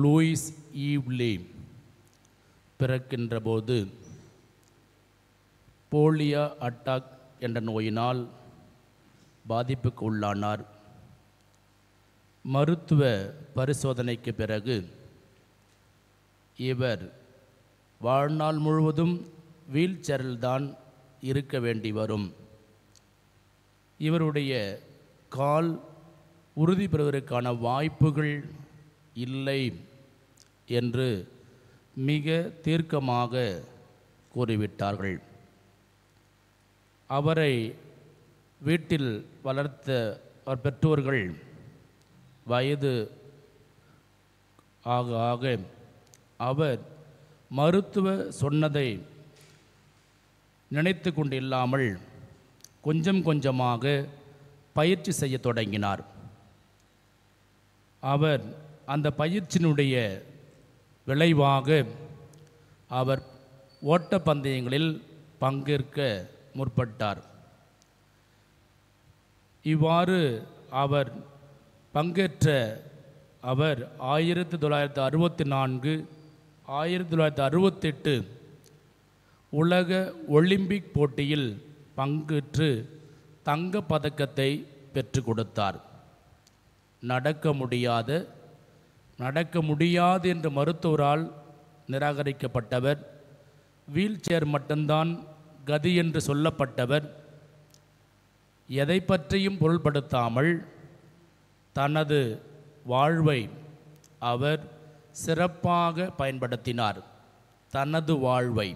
Lewis ஈவ்லி பிறக்கின்ற போது போலியா அட்டாக் என்ற நோயினால் பாதிப்புக்கு உள்ளானார் மருத்துவ பரிசோதனைக்கு பிறகு இவர் வாழ்நாள் முழுவதும் வீல் சேரில்தான் இருக்க வேண்டி வரும் இவருடைய கால் உறுதி வாய்ப்புகள் இல்லை என்று மிக தீர்க்கமாக கூறிவிட்டார்கள் அவரை வீட்டில் வளர்த்த அவர் பெற்றோர்கள் வயது ஆக ஆக அவர் மருத்துவ சொன்னதை நினைத்து கொண்டு இல்லாமல் கொஞ்சம் கொஞ்சமாக பயிற்சி செய்ய தொடங்கினார் அவர் அந்த பயிற்சியினுடைய விளைவாக அவர் ஓட்டப்பந்தயங்களில் பங்கேற்க முற்பட்டார் இவ்வாறு அவர் பங்கேற்ற அவர் ஆயிரத்தி தொள்ளாயிரத்தி அறுபத்தி நான்கு ஆயிரத்தி தொள்ளாயிரத்தி அறுபத்தெட்டு உலக ஒலிம்பிக் போட்டியில் பங்கேற்று தங்க பதக்கத்தை பெற்று கொடுத்தார் நடக்க முடியாத நடக்க முடியாது என்று மருத்துவரால் நிராகரிக்கப்பட்டவர் வீல் சேர் மட்டும்தான் கதி என்று சொல்லப்பட்டவர் எதை பற்றியும் பொருள்படுத்தாமல் தனது வாழ்வை அவர் சிறப்பாக பயன்படுத்தினார் தனது வாழ்வை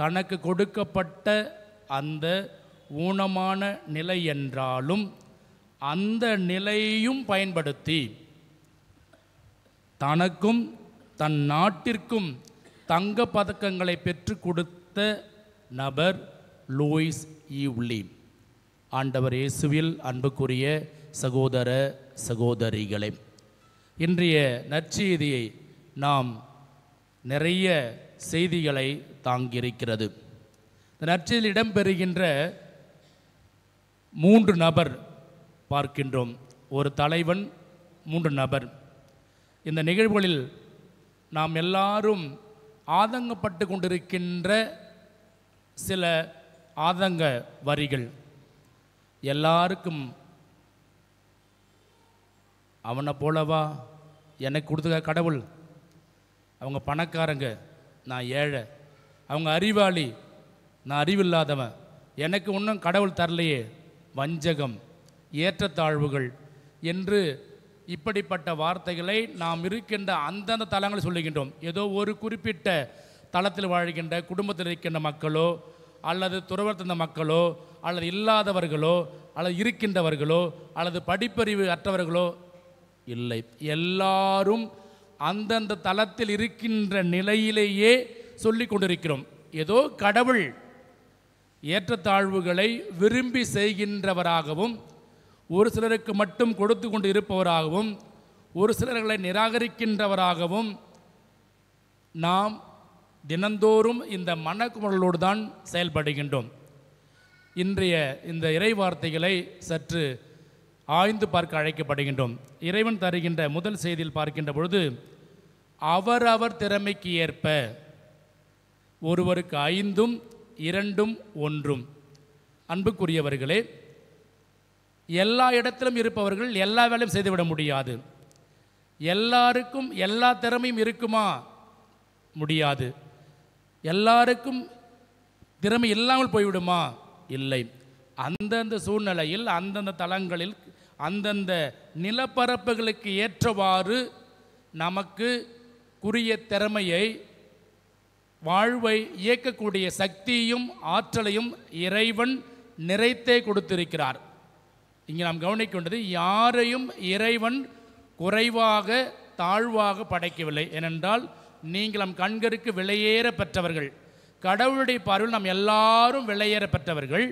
தனக்கு கொடுக்கப்பட்ட அந்த ஊனமான நிலை என்றாலும் அந்த நிலையையும் பயன்படுத்தி தனக்கும் தன் நாட்டிற்கும் தங்க பதக்கங்களை பெற்று கொடுத்த நபர் லூயிஸ் ஈவ்லி ஆண்டவர் இயேசுவில் அன்புக்குரிய சகோதர சகோதரிகளே இன்றைய நற்செய்தியை நாம் நிறைய செய்திகளை தாங்கியிருக்கிறது இந்த நற்செய்தியில் இடம்பெறுகின்ற மூன்று நபர் பார்க்கின்றோம் ஒரு தலைவன் மூன்று நபர் இந்த நிகழ்வுகளில் நாம் எல்லாரும் ஆதங்கப்பட்டு கொண்டிருக்கின்ற சில ஆதங்க வரிகள் எல்லாருக்கும் அவனை போலவா எனக்கு கொடுத்த கடவுள் அவங்க பணக்காரங்க நான் ஏழை அவங்க அறிவாளி நான் அறிவில்லாதவன் எனக்கு ஒன்றும் கடவுள் தரலையே வஞ்சகம் ஏற்றத்தாழ்வுகள் என்று இப்படிப்பட்ட வார்த்தைகளை நாம் இருக்கின்ற அந்தந்த தலங்களை சொல்லுகின்றோம் ஏதோ ஒரு குறிப்பிட்ட தளத்தில் வாழ்கின்ற குடும்பத்தில் இருக்கின்ற மக்களோ அல்லது துறவர் தந்த மக்களோ அல்லது இல்லாதவர்களோ அல்லது இருக்கின்றவர்களோ அல்லது படிப்பறிவு அற்றவர்களோ இல்லை எல்லாரும் அந்தந்த தளத்தில் இருக்கின்ற நிலையிலேயே சொல்லி கொண்டிருக்கிறோம் ஏதோ கடவுள் ஏற்றத்தாழ்வுகளை விரும்பி செய்கின்றவராகவும் ஒரு சிலருக்கு மட்டும் கொடுத்து கொண்டு இருப்பவராகவும் ஒரு சிலர்களை நிராகரிக்கின்றவராகவும் நாம் தினந்தோறும் இந்த மனக்குமரலோடு தான் செயல்படுகின்றோம் இன்றைய இந்த இறை வார்த்தைகளை சற்று ஆய்ந்து பார்க்க அழைக்கப்படுகின்றோம் இறைவன் தருகின்ற முதல் செய்தியில் பார்க்கின்ற பொழுது அவரவர் திறமைக்கு ஏற்ப ஒருவருக்கு ஐந்தும் இரண்டும் ஒன்றும் அன்புக்குரியவர்களே எல்லா இடத்திலும் இருப்பவர்கள் எல்லா வேலையும் செய்துவிட முடியாது எல்லாருக்கும் எல்லா திறமையும் இருக்குமா முடியாது எல்லாருக்கும் திறமை இல்லாமல் போய்விடுமா இல்லை அந்தந்த சூழ்நிலையில் அந்தந்த தளங்களில் அந்தந்த நிலப்பரப்புகளுக்கு ஏற்றவாறு நமக்கு குறிய திறமையை வாழ்வை இயக்கக்கூடிய சக்தியும் ஆற்றலையும் இறைவன் நிறைத்தே கொடுத்திருக்கிறார் இங்கே நாம் கவனிக்க வேண்டியது யாரையும் இறைவன் குறைவாக தாழ்வாக படைக்கவில்லை ஏனென்றால் நீங்கள் நம் கண்கருக்கு விலையேற பெற்றவர்கள் கடவுளுடைய பார்வையில் நாம் எல்லாரும் விலையேற பெற்றவர்கள்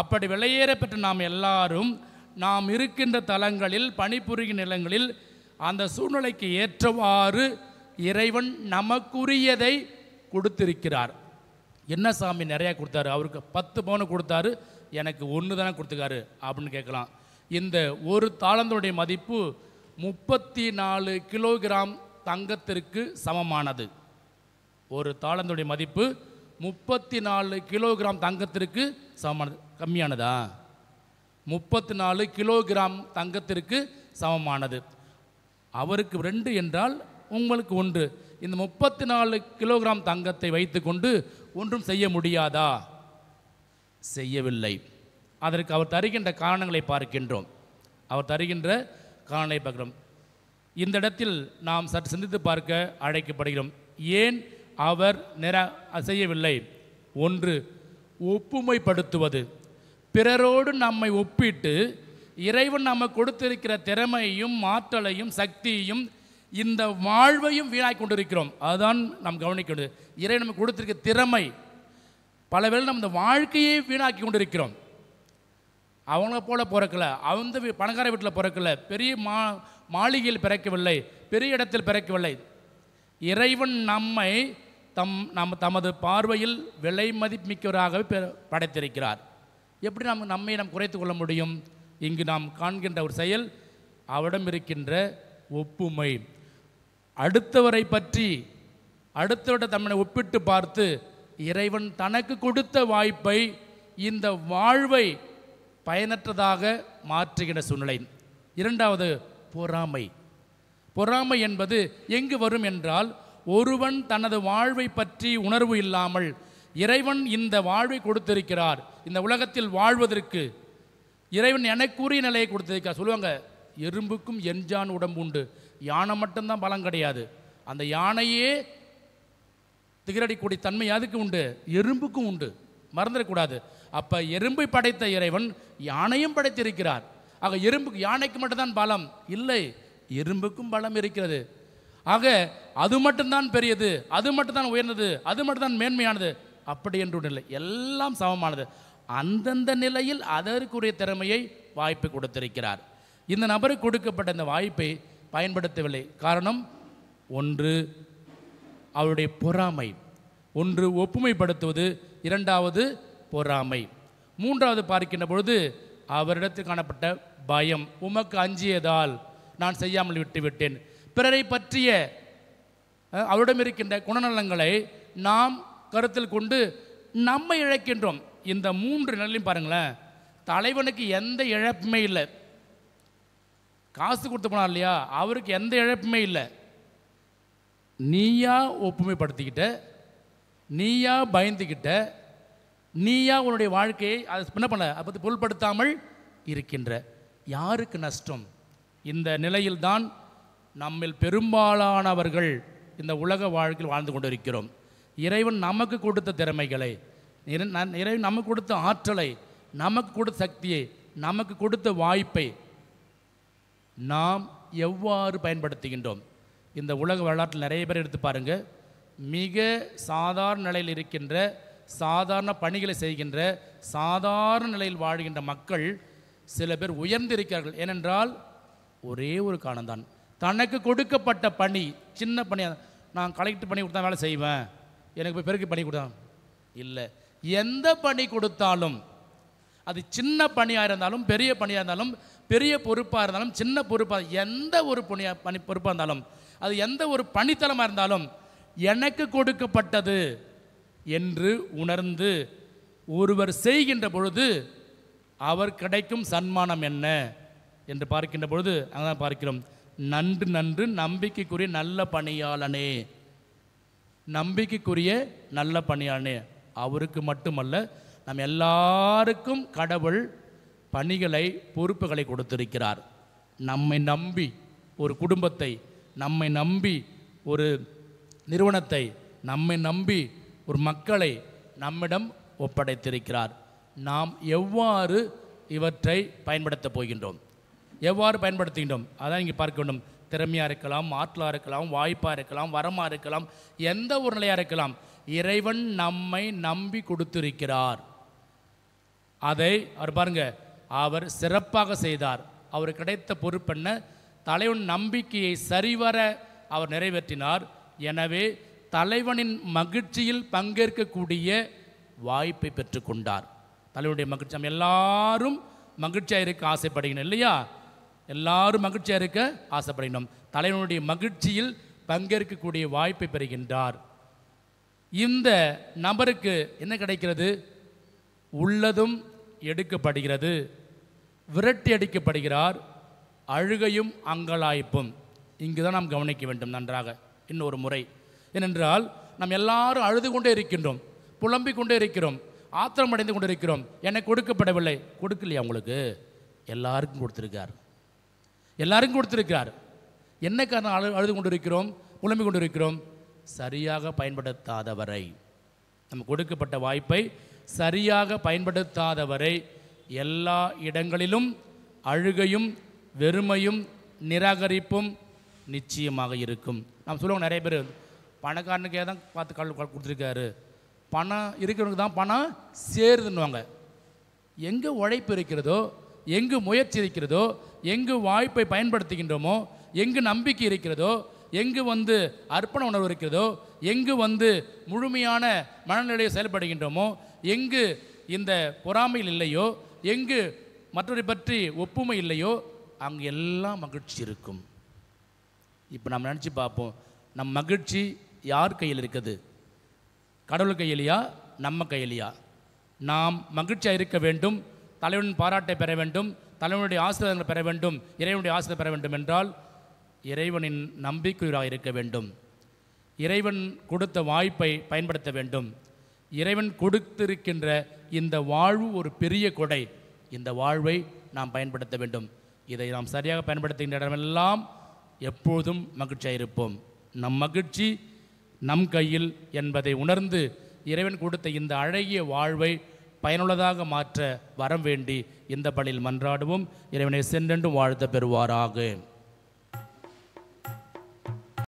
அப்படி விலையேற பெற்ற நாம் எல்லாரும் நாம் இருக்கின்ற தலங்களில் பணிபுரியும் நிலங்களில் அந்த சூழ்நிலைக்கு ஏற்றவாறு இறைவன் நமக்குரியதை கொடுத்திருக்கிறார் என்ன சாமி நிறையா கொடுத்தாரு அவருக்கு பத்து பவுனை கொடுத்தாரு எனக்கு ஒன்று தானே கொடுத்துக்காரு அப்படின்னு கேட்கலாம் இந்த ஒரு தாளந்தனுடைய மதிப்பு முப்பத்தி நாலு கிலோகிராம் தங்கத்திற்கு சமமானது ஒரு தாளந்தனுடைய மதிப்பு முப்பத்தி நாலு கிலோகிராம் தங்கத்திற்கு சமமானது கம்மியானதா முப்பத்தி நாலு கிலோகிராம் தங்கத்திற்கு சமமானது அவருக்கு ரெண்டு என்றால் உங்களுக்கு ஒன்று இந்த முப்பத்தி நாலு கிலோகிராம் தங்கத்தை வைத்துக்கொண்டு ஒன்றும் செய்ய முடியாதா செய்யவில்லை அதற்கு அவர் தருகின்ற காரணங்களை பார்க்கின்றோம் அவர் தருகின்ற காரணங்களை பார்க்கிறோம் இந்த இடத்தில் நாம் சற்று சிந்தித்து பார்க்க அழைக்கப்படுகிறோம் ஏன் அவர் நிற செய்யவில்லை ஒன்று ஒப்புமைப்படுத்துவது பிறரோடு நம்மை ஒப்பிட்டு இறைவன் நம்ம கொடுத்திருக்கிற திறமையும் ஆற்றலையும் சக்தியையும் இந்த வாழ்வையும் வீணாய் கொண்டிருக்கிறோம் அதுதான் நாம் கவனிக்கிறது இறை நமக்கு கொடுத்திருக்க திறமை பல வேளை நம்ம இந்த வாழ்க்கையை வீணாக்கி கொண்டிருக்கிறோம் அவங்கள போல பிறக்கல அவங்க பணக்கார வீட்டில் பிறக்கல பெரிய மா மாளிகையில் பிறக்கவில்லை பெரிய இடத்தில் பிறக்கவில்லை இறைவன் நம்மை தம் நம் தமது பார்வையில் விலை மதிப்புமிக்கவராகவே படைத்திருக்கிறார் எப்படி நாம் நம்மை நாம் குறைத்து கொள்ள முடியும் இங்கு நாம் காண்கின்ற ஒரு செயல் அவரிடம் இருக்கின்ற ஒப்புமை அடுத்தவரை பற்றி அடுத்தவரை தம்மை ஒப்பிட்டு பார்த்து இறைவன் தனக்கு கொடுத்த வாய்ப்பை இந்த வாழ்வை பயனற்றதாக மாற்றுகிற சூழ்நிலை இரண்டாவது பொறாமை பொறாமை என்பது எங்கு வரும் என்றால் ஒருவன் தனது வாழ்வை பற்றி உணர்வு இல்லாமல் இறைவன் இந்த வாழ்வை கொடுத்திருக்கிறார் இந்த உலகத்தில் வாழ்வதற்கு இறைவன் எனக்குரிய நிலையை கொடுத்திருக்கிறார் சொல்லுவாங்க எறும்புக்கும் எஞ்சான் உடம்பு உண்டு யானை மட்டும்தான் பலம் கிடையாது அந்த யானையே திகரடிக்கூடிய தன்மை அதுக்கு உண்டு எறும்புக்கும் உண்டு மறந்துடக்கூடாது அப்போ எறும்பை படைத்த இறைவன் யானையும் படைத்திருக்கிறார் ஆக எறும்புக்கு யானைக்கு மட்டும்தான் பலம் இல்லை எறும்புக்கும் பலம் இருக்கிறது ஆக அது மட்டும்தான் பெரியது அது மட்டும்தான் உயர்ந்தது அது மட்டும்தான் மேன்மையானது அப்படி என்று இல்லை எல்லாம் சமமானது அந்தந்த நிலையில் அதற்குரிய திறமையை வாய்ப்பு கொடுத்திருக்கிறார் இந்த நபருக்கு கொடுக்கப்பட்ட இந்த வாய்ப்பை பயன்படுத்தவில்லை காரணம் ஒன்று அவருடைய பொறாமை ஒன்று ஒப்புமைப்படுத்துவது இரண்டாவது பொறாமை மூன்றாவது பார்க்கின்ற பொழுது அவரிடத்தில் காணப்பட்ட பயம் உமக்கு அஞ்சியதால் நான் செய்யாமல் விட்டுவிட்டேன் பிறரை பற்றிய அவரிடம் இருக்கின்ற குணநலங்களை நாம் கருத்தில் கொண்டு நம்மை இழக்கின்றோம் இந்த மூன்று நிலையும் பாருங்களேன் தலைவனுக்கு எந்த இழப்புமே இல்லை காசு கொடுத்து போனார் இல்லையா அவருக்கு எந்த இழப்புமே இல்லை நீயா ஒப்புமைப்படுத்திக்கிட்ட நீயா பயந்துக்கிட்ட நீயா உன்னுடைய வாழ்க்கையை அதை என்ன பண்ண அதை பற்றி பொருள்படுத்தாமல் இருக்கின்ற யாருக்கு நஷ்டம் இந்த நிலையில்தான் நம்மில் பெரும்பாலானவர்கள் இந்த உலக வாழ்க்கையில் வாழ்ந்து கொண்டிருக்கிறோம் இறைவன் நமக்கு கொடுத்த திறமைகளை இறைவன் நமக்கு கொடுத்த ஆற்றலை நமக்கு கொடுத்த சக்தியை நமக்கு கொடுத்த வாய்ப்பை நாம் எவ்வாறு பயன்படுத்துகின்றோம் இந்த உலக வரலாற்றில் நிறைய பேர் எடுத்து பாருங்கள் மிக சாதாரண நிலையில் இருக்கின்ற சாதாரண பணிகளை செய்கின்ற சாதாரண நிலையில் வாழ்கின்ற மக்கள் சில பேர் உயர்ந்திருக்கிறார்கள் ஏனென்றால் ஒரே ஒரு காரணம் தான் தனக்கு கொடுக்கப்பட்ட பணி சின்ன பணி நான் கலெக்ட் பண்ணி கொடுத்தா வேலை செய்வேன் எனக்கு போய் பெருக்கு பண்ணி கொடுத்தான் இல்லை எந்த பணி கொடுத்தாலும் அது சின்ன பணியாக இருந்தாலும் பெரிய பணியாக இருந்தாலும் பெரிய பொறுப்பாக இருந்தாலும் சின்ன பொறுப்பாக எந்த ஒரு புனிய பணி பொறுப்பாக இருந்தாலும் அது எந்த ஒரு பணித்தளமாக இருந்தாலும் எனக்கு கொடுக்கப்பட்டது என்று உணர்ந்து ஒருவர் செய்கின்ற பொழுது அவர் கிடைக்கும் சன்மானம் என்ன என்று பார்க்கின்ற பொழுது அங்கே பார்க்கிறோம் நன்று நன்று நம்பிக்கைக்குரிய நல்ல பணியாளனே நம்பிக்கைக்குரிய நல்ல பணியாளனே அவருக்கு மட்டுமல்ல நம் எல்லாருக்கும் கடவுள் பணிகளை பொறுப்புகளை கொடுத்திருக்கிறார் நம்மை நம்பி ஒரு குடும்பத்தை நம்மை நம்பி ஒரு நிறுவனத்தை நம்மை நம்பி ஒரு மக்களை நம்மிடம் ஒப்படைத்திருக்கிறார் நாம் எவ்வாறு இவற்றை பயன்படுத்தப் போகின்றோம் எவ்வாறு பயன்படுத்துகின்றோம் அதான் இங்கே பார்க்க வேண்டும் திறமையாக இருக்கலாம் ஆற்றலாக இருக்கலாம் வாய்ப்பாக இருக்கலாம் வரமாக இருக்கலாம் எந்த ஒரு நிலையாக இருக்கலாம் இறைவன் நம்மை நம்பி கொடுத்திருக்கிறார் அதை அவர் பாருங்கள் அவர் சிறப்பாக செய்தார் அவர் கிடைத்த பொறுப்பென்ன தலைவன் நம்பிக்கையை சரிவர அவர் நிறைவேற்றினார் எனவே தலைவனின் மகிழ்ச்சியில் பங்கேற்கக்கூடிய வாய்ப்பை பெற்றுக்கொண்டார் தலைவனுடைய மகிழ்ச்சி நம்ம எல்லாரும் மகிழ்ச்சியாக இருக்க ஆசைப்படுகிறோம் இல்லையா எல்லாரும் மகிழ்ச்சியாக இருக்க ஆசைப்படணும் தலைவனுடைய மகிழ்ச்சியில் பங்கேற்கக்கூடிய வாய்ப்பை பெறுகின்றார் இந்த நபருக்கு என்ன கிடைக்கிறது உள்ளதும் எடுக்கப்படுகிறது விரட்டி அடிக்கப்படுகிறார் அழுகையும் அங்கலாய்ப்பும் இங்கு தான் நாம் கவனிக்க வேண்டும் நன்றாக இன்னொரு முறை ஏனென்றால் நாம் எல்லாரும் அழுது கொண்டே இருக்கின்றோம் புலம்பிக் கொண்டே இருக்கிறோம் ஆத்திரம் அடைந்து கொண்டு இருக்கிறோம் என்னை கொடுக்கப்படவில்லை கொடுக்கலையா உங்களுக்கு எல்லாருக்கும் கொடுத்துருக்கார் எல்லாருக்கும் கொடுத்துருக்கார் என்ன காரணம் அழு அழுது கொண்டு இருக்கிறோம் புலம்பிக் கொண்டு இருக்கிறோம் சரியாக பயன்படுத்தாதவரை நம்ம கொடுக்கப்பட்ட வாய்ப்பை சரியாக பயன்படுத்தாதவரை எல்லா இடங்களிலும் அழுகையும் வெறுமையும் நிராகரிப்பும் நிச்சயமாக இருக்கும் நாம் சொல்லுவோம் நிறைய பேர் பணக்காரனுக்கே தான் பார்த்து கால் கொடுத்துருக்காரு பணம் இருக்கிறவங்க தான் பணம் சேருதுன்னுவாங்க எங்கு உழைப்பு இருக்கிறதோ எங்கு முயற்சி இருக்கிறதோ எங்கு வாய்ப்பை பயன்படுத்துகின்றோமோ எங்கு நம்பிக்கை இருக்கிறதோ எங்கு வந்து அர்ப்பண உணர்வு இருக்கிறதோ எங்கு வந்து முழுமையான மனநிலையை செயல்படுகின்றோமோ எங்கு இந்த பொறாமையில் இல்லையோ எங்கு மற்றவரை பற்றி ஒப்புமை இல்லையோ அங்கே எல்லாம் மகிழ்ச்சி இருக்கும் இப்போ நம்ம நினச்சி பார்ப்போம் நம் மகிழ்ச்சி யார் கையில் இருக்குது கடவுள் கையிலையா நம்ம கையிலையா நாம் மகிழ்ச்சியாக இருக்க வேண்டும் தலைவனின் பாராட்டை பெற வேண்டும் தலைவனுடைய ஆசிரியர்கள் பெற வேண்டும் இறைவனுடைய ஆசிரியர் பெற வேண்டும் என்றால் இறைவனின் நம்பிக்கையுறாக இருக்க வேண்டும் இறைவன் கொடுத்த வாய்ப்பை பயன்படுத்த வேண்டும் இறைவன் கொடுத்திருக்கின்ற இந்த வாழ்வு ஒரு பெரிய கொடை இந்த வாழ்வை நாம் பயன்படுத்த வேண்டும் இதை நாம் சரியாக பயன்படுத்துகின்ற இடமெல்லாம் எப்போதும் மகிழ்ச்சியாக இருப்போம் நம் மகிழ்ச்சி நம் கையில் என்பதை உணர்ந்து இறைவன் கொடுத்த இந்த அழகிய வாழ்வை பயனுள்ளதாக மாற்ற வரம் வேண்டி இந்த பணியில் மன்றாடுவோம் இறைவனை சென்றென்றும் வாழ்த்த பெறுவாராக